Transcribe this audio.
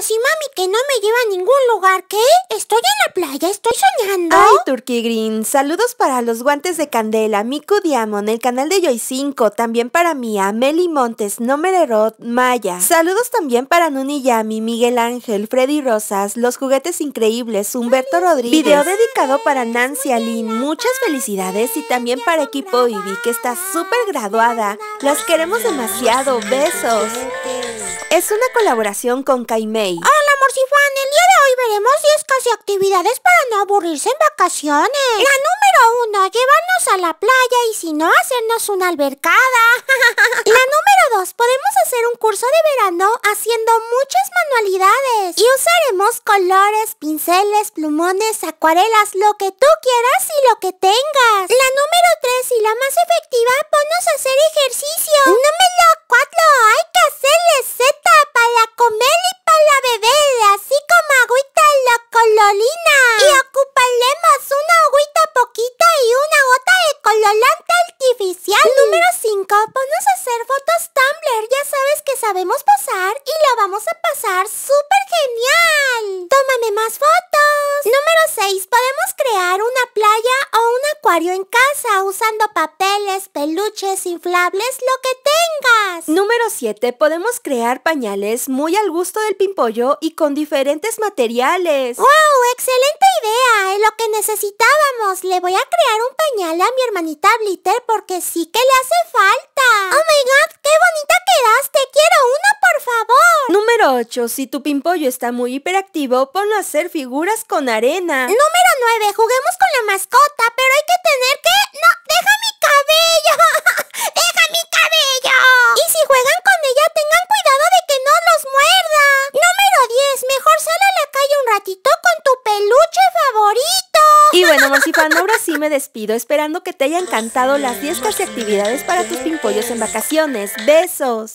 Y mami que no me lleva a ningún lugar, ¿qué? Estoy en ya estoy soñando. Ay, Turkey Green, saludos para los guantes de Candela, Miku Diamond, el canal de Joy 5, también para Mía Meli Montes, Nomererot, Maya. Saludos también para Nuni Yami, Miguel Ángel, Freddy Rosas, Los Juguetes Increíbles, Humberto Rodríguez. Video dedicado para Nancy Alin. muchas felicidades y también para Equipo Ivy que está súper graduada. Las queremos demasiado, besos. Es una colaboración con Kaimei. ¡Hola, fue veremos 10 casi actividades para no aburrirse en vacaciones. La número uno, llevarnos a la playa y si no, hacernos una albercada. la número 2 podemos hacer un curso de verano haciendo muchas manualidades y usaremos colores, pinceles, plumones, acuarelas, lo que tú quieras y lo que tengas. La número 3 y la más vamos a pasar súper genial. Tómame más fotos. Número 6. Podemos crear una playa o un acuario en casa usando papeles, peluches, inflables, lo que tengas. Número 7. Podemos crear pañales muy al gusto del pimpollo y con diferentes materiales. ¡Wow! ¡Excelente idea! Es lo que necesitábamos. Le voy a crear un pañal a mi hermanita Blitter porque sí que le hace falta. ¡Oh, my God! 8. Si tu pimpollo está muy hiperactivo, ponlo a hacer figuras con arena. Número 9. Juguemos con la mascota, pero hay que tener que... ¡No! ¡Deja mi cabello! ¡Deja mi cabello! Y si juegan con ella, tengan cuidado de que no los muerda. Número 10. Mejor sal a la calle un ratito con tu peluche favorito. Y bueno, Mosipan, ahora sí me despido esperando que te hayan encantado las 10 y actividades para tus pimpollos en vacaciones. ¡Besos!